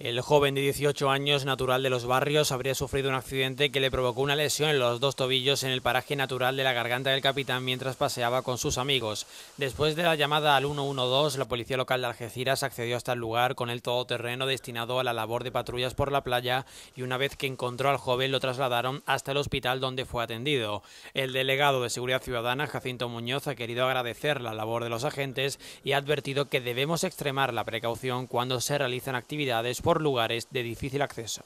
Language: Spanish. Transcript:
El joven de 18 años, natural de los barrios, habría sufrido un accidente que le provocó una lesión en los dos tobillos en el paraje natural de la garganta del capitán mientras paseaba con sus amigos. Después de la llamada al 112, la policía local de Algeciras accedió hasta el lugar con el todoterreno destinado a la labor de patrullas por la playa y una vez que encontró al joven lo trasladaron hasta el hospital donde fue atendido. El delegado de Seguridad Ciudadana, Jacinto Muñoz, ha querido agradecer la labor de los agentes y ha advertido que debemos extremar la precaución cuando se realizan actividades por por lugares de difícil acceso.